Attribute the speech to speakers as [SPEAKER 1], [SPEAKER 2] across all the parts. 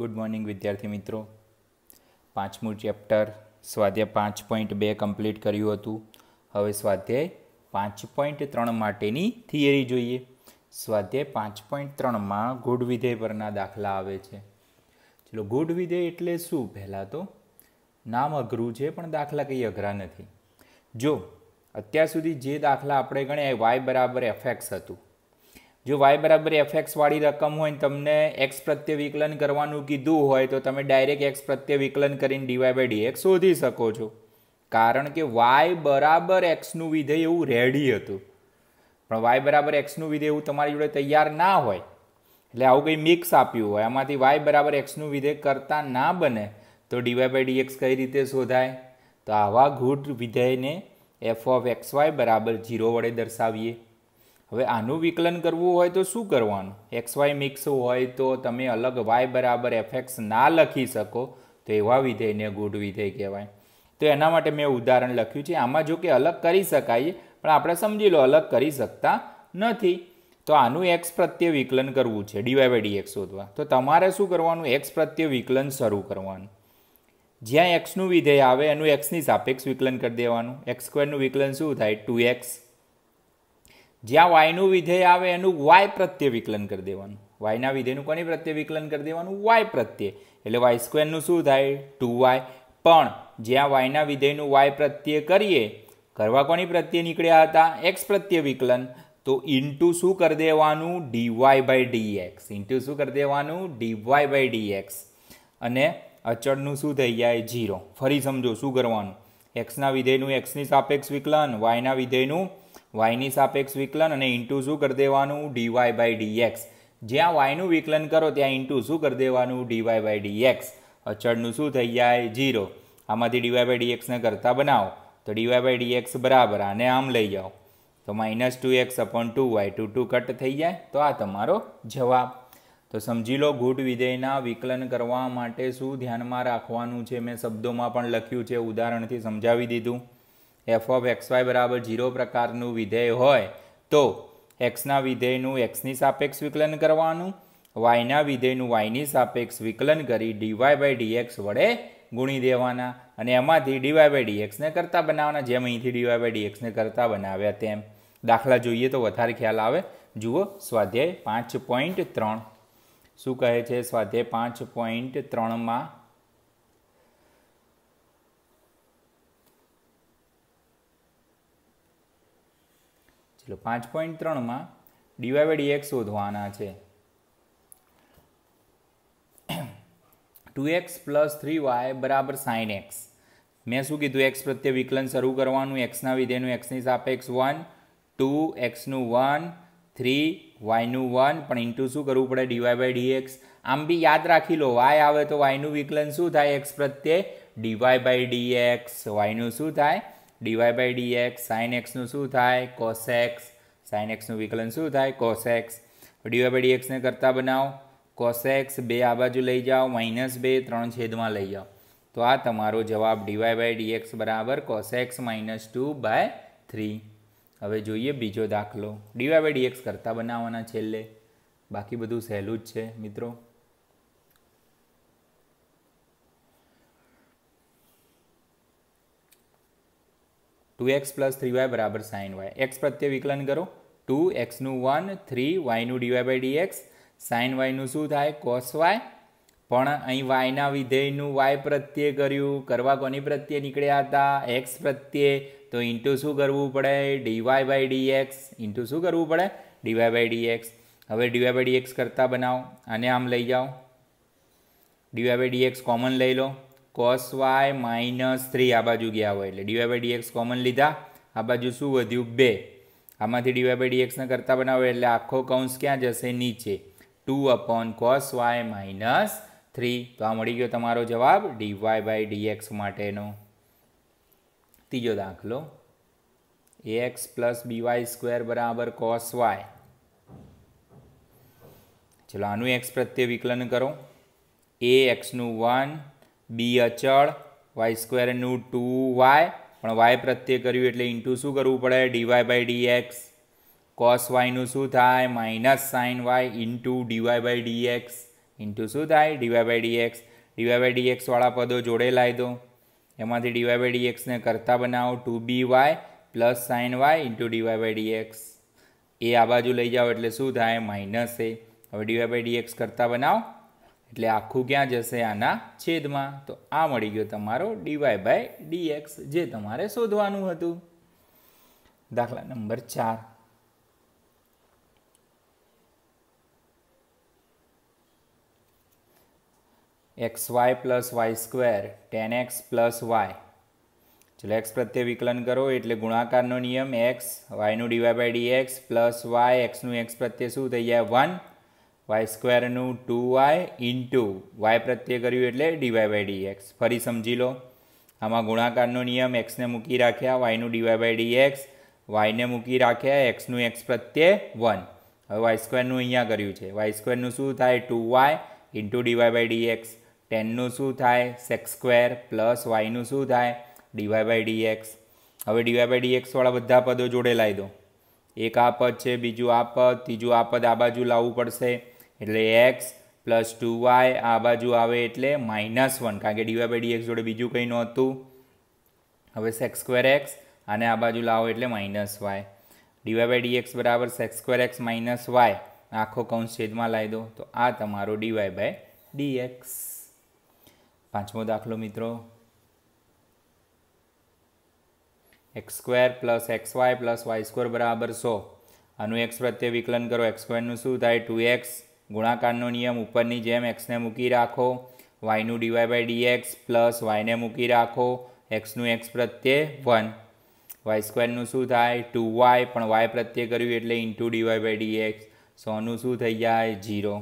[SPEAKER 1] good morning વિદ્યાર્થી મિત્રો પાંચમું ચેપ્ટર સ્વાધ્યાય પાંચ પોઈન્ટ બે કમ્પ્લીટ કર્યું હતું હવે સ્વાધ્યાય પાંચ પોઈન્ટ ત્રણ માટેની થિયરી જોઈએ સ્વાધ્યાય પાંચ પોઈન્ટ ત્રણમાં ગુડ વિધેય પરના દાખલા આવે છે ચલો ગુડ વિધેય એટલે શું પહેલાં તો નામ અઘરું છે પણ દાખલા કંઈ અઘરા નથી જો અત્યાર સુધી જે દાખલા આપણે ગણ્યા વાય બરાબર એફ હતું જો વાય બરાબર એફ એક્સવાળી રકમ હોય તમને એક્સ પ્રત્યે વિકલન કરવાનું કીધું હોય તો તમે ડાયરેક્ટ એક્સ પ્રત્યે વિકલન કરીને ડીવાય બાય ડીએક્સ શોધી શકો છો કારણ કે વાય બરાબર એક્સનું વિધેય એવું રેડી હતું પણ વાય બરાબર એક્સનું વિધેય એવું તમારી જોડે તૈયાર ના હોય એટલે આવું કંઈ મિક્સ આપ્યું હોય આમાંથી વાય બરાબર એક્સનું વિધેય કરતા ના બને તો ડીવાય બાય ડીએક્સ કઈ રીતે શોધાય તો આવા ગુઢ વિધેયને એફ ઓફ એક્સ વાય બરાબર ઝીરો વડે દર્શાવીએ હવે આનું વિકલન કરવું હોય તો શું કરવાનું એક્સ વાય મિક્સ હોય તો તમે અલગ વાય બરાબર એફએક્સ ના લખી શકો તો એવા વિધેયને ગુડ વિધેય કહેવાય તો એના માટે મેં ઉદાહરણ લખ્યું છે આમાં જો કે અલગ કરી શકાય પણ આપણે સમજી લો અલગ કરી શકતા નથી તો આનું એક્સ પ્રત્યે વિકલન કરવું છે ડીવાય બાય ડીએક્સ શોધવા તો તમારે શું કરવાનું એક્સ પ્રત્યે વિકલન શરૂ કરવાનું જ્યાં એક્સનું વિધેય આવે એનું એક્સની સાપેક્ષ વિકલન કરી દેવાનું એક્સ સ્ક્વેરનું વિકલન શું થાય ટુ એક્સ જ્યાં વાયનું વિધેય આવે એનું વાય પ્રત્યે વિકલન કરી દેવાનું વાયના વિધેયનું કોની પ્રત્યે વિકલન કરી દેવાનું વાય પ્રત્યે એટલે વાય સ્ક્વેરનું શું થાય ટુ વાય પણ જ્યાં વાયના વિધેયનું વાય પ્રત્યે કરીએ કરવા કોની પ્રત્યે નીકળ્યા હતા એક્સ પ્રત્યે વિકલન તો ઇન્ટુ શું કરી દેવાનું ડીવાય બાય ડીએક્સ ઇન્ટુ શું કરી દેવાનું ડીવાય બાય ડીએક્સ અને અચળનું શું થઈ જાય જીરો ફરી સમજો શું કરવાનું એક્સના વિધેયનું એક્સની સાપેક્ષ વિકલન વાયના વિધેયનું વાયની સાપેક્ષ વિકલન અને ઇન્ટુ શું કરી દેવાનું ડીવાય બાય ડીએક્સ જ્યાં વાયનું વિકલન કરો ત્યાં ઇન્ટુ શું કરી દેવાનું ડીવાય બાય ડીએક્સ અચળનું શું થઈ જાય જીરો આમાંથી ડીવાય બાય ડીએક્સને કરતાં બનાવો તો ડીવાય બાય ડીએક્સ બરાબર આને આમ લઈ જાઓ તો minus two x upon two Y two two cut થઈ જાય તો આ તમારો જવાબ તો સમજી લો ગુટ વિધેયના વિકલન કરવા માટે શું ધ્યાનમાં રાખવાનું છે મેં શબ્દોમાં પણ લખ્યું છે ઉદાહરણથી સમજાવી દીધું એફ ઓફ એક્સ વાય બરાબર ઝીરો પ્રકારનું વિધેય હોય તો એક્સના વિધેયનું એક્સની સાપેક્ષ વિકલન કરવાનું વાયના વિધેયનું વાયની સાપેક્ષ વિકલન કરી ડીવાય બાય ડીએક્સ વડે ગુણી દેવાના અને એમાંથી ડીવાય બાય ડીએક્સને કરતાં બનાવવાના જેમ અહીંથી ડીવાય બાય ડીએક્સને કરતાં બનાવ્યા તેમ દાખલા જોઈએ તો વધારે ખ્યાલ આવે જુઓ સ્વાધ્યાય પાંચ પોઈન્ટ ત્રણ શું કહે છે સ્વાધ્યાય પાંચ પોઈન્ટ ત્રણમાં ચલો પાંચ પોઈન્ટ ત્રણમાં ડીવાય બાય ડીએક્સ શોધવાના છે two X plus three Y બરાબર સાઇન એક્સ મેં શું કીધું એક્સ પ્રત્યે વિકલન શરૂ કરવાનું એક્સના વિધેયનું એક્સની સાપેક્ષ વન ટુ એક્સનું વન થ્રી વાયનું વન પણ ઇન્ટુ શું કરવું પડે ડીવાય બાય ડીએક્સ આમ બી યાદ રાખી લો વાય આવે તો વાયનું વિકલન શું થાય એક્સ પ્રત્યે ડીવાય બાય ડીએક્સ વાયનું શું થાય d y by D X sine એક્સનું શું થાય કોસેક્સ સાઇન એક્સનું વિકલન શું થાય કોસેક્સ ડીવાય બાય એક્સને કરતાં બનાવો કોસેક્સ બે આ બાજુ લઈ જાઓ માઇનસ બે ત્રણ છેદમાં લઈ જાઓ તો આ તમારો જવાબ ડીવાય બાય ડી એક્સ બરાબર cos x minus two by three હવે જોઈએ બીજો દાખલો ડીવાય બાય એક્સ કરતાં બનાવવાના છેલ્લે બાકી બધું સહેલું જ છે મિત્રો two X plus three Y બરાબર સાઇન વાય એક્સ પ્રત્યે વિકલન કરો ટુ એક્સનું વન થ્રી વાયનું ડીવાય બાય ડીએક્સ સાઇન વાયનું શું થાય કોસ વાય પણ અહીં વાયના વિધેયનું વાય પ્રત્યે કર્યું કરવા કોની પ્રત્યે નીકળ્યા હતા એક્સ પ્રત્યે તો ઇન્ટુ શું કરવું પડે ડીવાય બાય ડીએક્સ ઇન્ટુ શું કરવું પડે ડીવાય બાય ડીએક્સ હવે ડીવાય બાય ડીએક્સ કરતાં બનાવો આને આમ લઈ જાઓ ડીવાય બાય ડીએક્સ કોમન લઈ લો કોસ વાય માઇનસ થ્રી આ બાજુ ગયા હોય એટલે ડીવાય બાય ડીએક્સ કોમન લીધા આ બાજુ શું વધ્યું બે આમાંથી ડીવાય બાય ડીએક્સને કરતાં બનાવે એટલે આખો કૌંસ ક્યાં જશે નીચે two upon cos Y minus three તો આ મળી ગયો તમારો જવાબ ડીવાય બાય ડીએક્સ માટેનો ત્રીજો દાખલો એક્સ પ્લસ બીવાય સ્ક્વેર બરાબર કોસ વાય ચલો આનું એક્સ પ્રત્યે વિકલન કરો એ એક્સનું વન બી અચળ વાય સ્ક્વેરનું ટુ વાય પણ વાય પ્રત્યે કર્યું એટલે ઇન્ટુ શું કરવું પડે d y by D X cos વાયનું શું થાય minus sine Y into d y by D X into શું થાય d y by D x d y by D એક્સવાળા પદો જોડે લાવી દો એમાંથી ડીવાય બાય ડી એક્સને કરતાં બનાવો two B Y plus sine Y into d y by D X એ આ બાજુ લઈ જાઓ એટલે શું થાય માઇનસ એ હવે ડીવાય બાય ડી એક્સ કરતાં બનાવો એટલે આખું ક્યાં જશે આના છેદમાં તો આ મળી ગયો તમારો ડીવાય બાય ડીએક્સ જે તમારે શોધવાનું હતું દાખલા નંબર ચાર X Y plus Y square ten X plus Y ચલો એક્સ પ્રત્યે વિકલન કરો એટલે ગુણાકારનો નિયમ એક્સ વાયનું d y by d x plus Y એક્સનું એક્સ પ્રત્યે શું થઈ જાય વન વાય સ્ક્વેરનું ટુ વાય ઇન્ટુ વાય પ્રત્યે કર્યું એટલે ડીવાય બાય ડીએક્સ ફરી સમજી લો આમાં ગુણાકારનો નિયમ એક્સને મૂકી રાખ્યા વાયનું ડીવાય બાય ડીએક્સ વાયને મૂકી રાખ્યા એક્સનું એક્સ પ્રત્યે વન હવે વાય સ્ક્વેરનું અહીંયા કર્યું છે વાય સ્ક્વેરનું શું થાય two Y into d y by X ટેનનું શું થાય સેક્સ સ્ક્વેર પ્લસ વાયનું શું થાય ડીવાય બાય એક્સ હવે ડીવાય બાય ડી ડીએક્સવાળા બધા પદો જોડે લાવી દો એક આ પદ છે બીજું આ પદ ત્રીજું આ પદ આ બાજુ લાવવું પડશે એટલે એક્સ પ્લસ ટુ વાય આ બાજુ આવે એટલે માઇનસ વન કારણ કે ડીવાય બાય ડીએક્સ જોડે બીજું કંઈ નહોતું હવે સેક્સ સ્ક્વેર એક્સ અને આ બાજુ લાવો એટલે minus Y d y by d x બરાબર sec x square X minus Y આખો કૌંસ છેદમાં લાવી દો તો આ તમારો ડીવાય બાય ડીએક્સ પાંચમો દાખલો મિત્રો X square plus X Y plus Y square બરાબર સો આનું એક્સ પ્રત્યે વિકલન કરો એક્સ સ્ક્વેરનું શું થાય ટુ એક્સ ગુણાકારનો નિયમ ઉપરની જેમ એક્સને મૂકી રાખો વાયનું ડીવાય બાય ડીએક્સ પ્લસ વાયને મૂકી રાખો એક્સનું એક્સ પ્રત્યે વન વાય સ્ક્વેરનું શું થાય ટુ વાય પણ વાય પ્રત્યે કર્યું એટલે ઇન્ટુ ડીવાય બાય ડીએક્સ સોનું શું થઈ જાય ઝીરો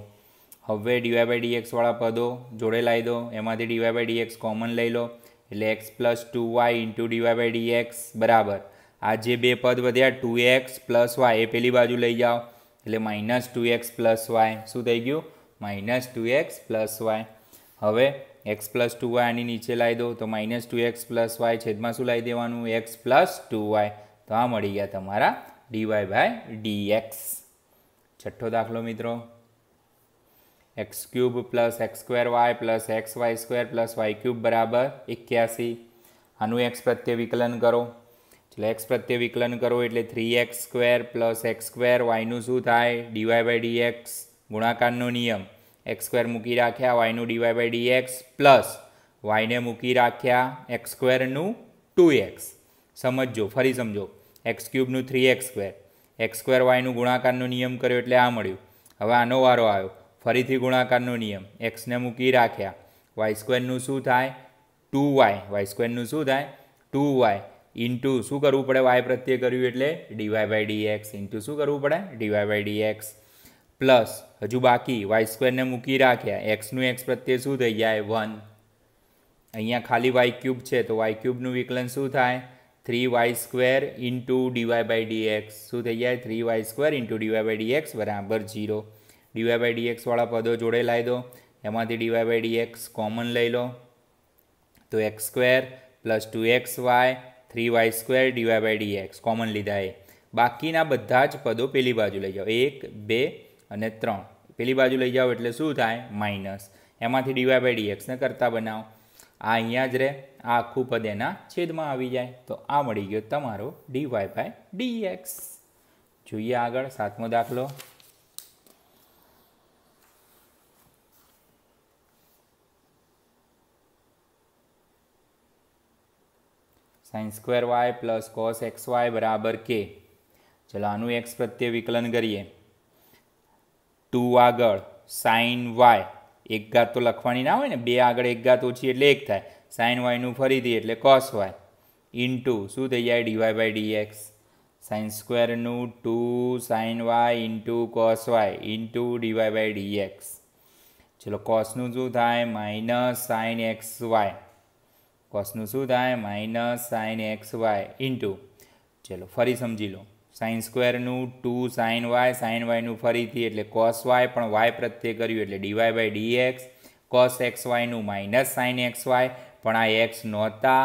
[SPEAKER 1] હવે ડીવાય બાય ડીએક્સવાળા પદો જોડે લાવી દો એમાંથી ડીવાય બાય ડીએક્સ કોમન લઈ લો એટલે X plus two Y into d y by d x બરાબર આ જે બે પદ વધ્યા ટુ એક્સ પ્લસ વાય એ પેલી બાજુ લઈ જાઓ એટલે minus two X plus Y શું થઈ ગયું minus two X plus Y હવે એક્સ પ્લસ ટુ વાય આની નીચે લાવી દો તો minus two X plus Y છેદમાં શું લાવી દેવાનું એક્સ પ્લસ ટુ વાય તો આ મળી ગયા તમારા ડીવાય બાય ડીએક્સ છઠ્ઠો દાખલો મિત્રો X cube plus X square Y plus X Y square plus Y cube બરાબર એક્યાસી આનું એક્સ પ્રત્યે વિકલન કરો એટલે એક્સ પ્રત્યે વિકલન કરો એટલે three X square plus X square વાયનું શું થાય ડીવાય બાય ડી એક્સ ગુણાકારનો નિયમ એક્સ સ્ક્વેર મૂકી રાખ્યા વાયનું d y by D X plus વાયને મૂકી રાખ્યા એક્સ સ્ક્વેરનું ટુ એક્સ સમજો ફરી સમજો એક્સ ક્યુબનું three X square X square વાયનું ગુણાકારનો નિયમ કર્યો એટલે આ મળ્યું હવે આનો વારો આવ્યો ફરીથી ગુણાકારનો નિયમ એક્સને મૂકી રાખ્યા વાય સ્ક્વેરનું શું થાય ટુ વાય વાય સ્ક્વેરનું શું થાય ટુ વાય ઇન્ટુ શું કરવું પડે વાય પ્રત્યે કર્યું એટલે ડીવાય બાય એક્સ ઇન્ટુ શું કરવું પડે ડીવાય બાય એક્સ પ્લસ હજુ બાકી વાય સ્ક્વેરને મૂકી રાખ્યા એક્સનું એક્સ પ્રત્યે શું થઈ જાય વન અહીંયા ખાલી વાય ક્યુબ છે તો વાય ક્યુબનું વિકલન શું થાય three Y square into d y by D X શું થઈ જાય three Y square into d y by X બરાબર જીરો ડીવાય બાય ડીએક્સવાળા પદો જોડે લાવી દો એમાંથી ડીવાય બાય એક્સ કોમન લઈ લો તો X square plus two X Y three Y square d y by D X common લીધા એ બાકીના બધા જ પદો પેલી બાજુ લઈ જાઓ એક બે અને ત્રણ પેલી બાજુ લઈ જાઓ એટલે શું થાય માઇનસ એમાંથી ડીવાય બાય ડી ડીએક્સને કરતા બનાવો આ અહીંયા જ રહે આ આખું પદ એના છેદમાં આવી જાય તો આ મળી ગયો તમારો ડીવાય બાય એક્સ જોઈએ આગળ સાતમો દાખલો sine square Y plus cos X Y બરાબર કે ચલો આનું એક્સ પ્રત્યે વિકલન કરીએ ટુ આગળ સાઇન વાય એક ગાત તો લખવાની ના હોય ને બે આગળ એક ગાત ઓછી એટલે એક થાય સાઇન વાયનું ફરીથી એટલે કોસ વાય ઇન્ટુ શું થઈ જાય ડીવાય બાય ડીએક્સ સાઇન સ્ક્વેરનું two sine Y into cos Y into d y by d x ચલો કોસનું શું થાય માઇનસ સાઇન એક્સ વાય કોસનું શું થાય minus sine X Y into ચલો ફરી સમજી લો સાઇન સ્ક્વેરનું ટુ સાઇન વાય સાઇન વાયનું ફરીથી એટલે કોસ વાય પણ વાય પ્રત્યે કર્યું એટલે d y by D X cos X વાયનું માઇનસ સાઇન એક્સ વાય પણ આ એક્સ નહોતા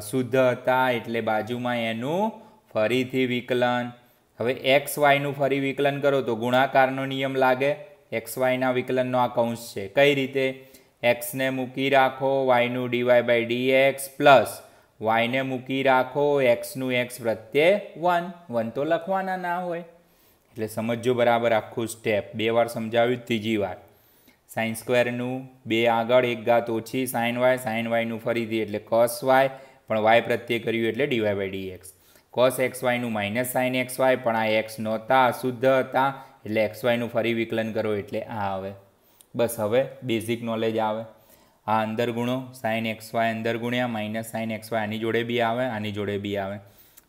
[SPEAKER 1] અશુદ્ધ હતા એટલે બાજુમાં એનું ફરીથી વિકલન હવે એક્સ વાયનું ફરી વિકલન કરો તો ગુણાકારનો નિયમ લાગે એક્સ વાયના વિકલનનો આ કૌંસ છે કઈ રીતે એક્સને મૂકી રાખો વાયનું d y by D X plus વાયને મૂકી રાખો એક્સનું એક્સ પ્રત્યે વન વન તો લખવાના ના હોય એટલે સમજો બરાબર આખું સ્ટેપ બે વાર સમજાવ્યું ત્રીજી વાર સાઇન સ્ક્વેરનું બે આગળ એક ઘાત ઓછી સાઇન વાય સાઇન વાયનું ફરીથી એટલે કોસ વાય પણ વાય પ્રત્યે કર્યું એટલે d y by D X cos X વાયનું માઇનસ સાઇન એક્સ વાય પણ આ એક્સ નહોતા અશુદ્ધ હતા એટલે એક્સ વાયનું ફરી વિકલન કરો એટલે આ આવે બસ હવે બેઝિક નોલેજ આવે આ અંદર ગુણો સાઇન એક્સ વાય અંદર ગુણ્યા માઇનસ સાઇન એક્સ વાય આની જોડે બી આવે આની જોડે બી આવે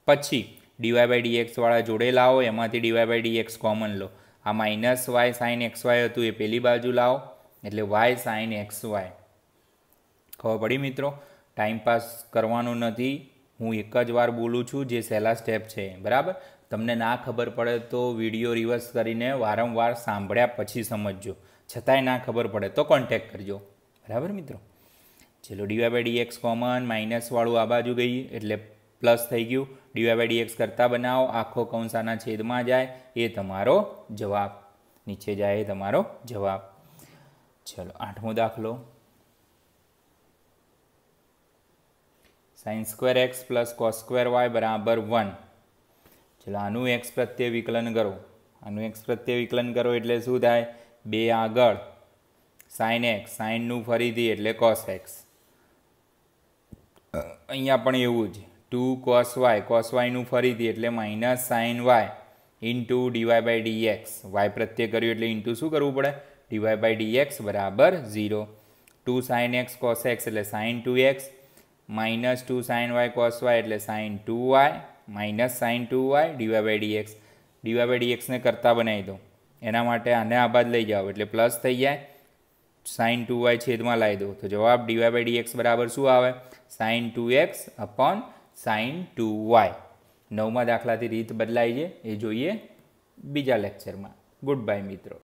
[SPEAKER 1] પછી ડીવાય બાય વાળા જોડે લાવો એમાંથી ડીવાય બાય ડીએક્સ કોમન લો આ minus Y sine X Y હતું એ પેલી બાજુ લાવો એટલે વાય સાઇન એક્સ વાય ખબર પડી મિત્રો ટાઈમ પાસ કરવાનો નથી હું એક જ વાર બોલું છું જે સહેલા સ્ટેપ છે બરાબર તમને ના ખબર પડે તો વિડીયો રિવર્સ કરીને વારંવાર સાંભળ્યા પછી સમજજો છતાંય ના ખબર પડે તો કોન્ટેક કરજો બરાબર મિત્રો ચલો ડીવાય બાય ડીએક્સ કોમન માઇનસવાળું આ બાજુ ગઈ એટલે પ્લસ થઈ ગયું ડીવાય બાય ડીએક્સ કરતાં બનાવો આખો કૌંસાના છેદમાં જાય એ તમારો જવાબ નીચે જાય એ તમારો જવાબ ચલો આઠમો દાખલો sine square X plus cos square Y બરાબર વન ચલો આનું એક્સ પ્રત્યે વિકલન કરો આનું એક્સ પ્રત્યે વિકલન કરો એટલે શું થાય બે આગળ સાઇન એક્સ સાઇનનું ફરીથી એટલે કોસ એક્સ અહીંયા પણ એવું જ ટુ કોસ વાય કોસ વાયનું ફરીથી એટલે minus sine Y into d y by D x y પ્રત્યે કર્યું એટલે ઇન્ટુ શું કરવું પડે ડીવાય બાય ડી એક્સ બરાબર zero two sine x cos x એટલે sine two x minus two sine y cos y એટલે sine two y minus sine two y d y by D x d y by એક્સને કરતાં બનાવી દો એના માટે આને આ બાદ લઈ જાઓ એટલે પ્લસ થઈ જાય સાઇન ટુ વાય છેદમાં લાવી દો તો જવાબ ડીવાય બાય ડીએક્સ બરાબર શું આવે sine two x upon sine two y નવમાં દાખલાથી રીત બદલાઈ છે એ જોઈએ બીજા લેક્ચરમાં ગુડ બાય મિત્રો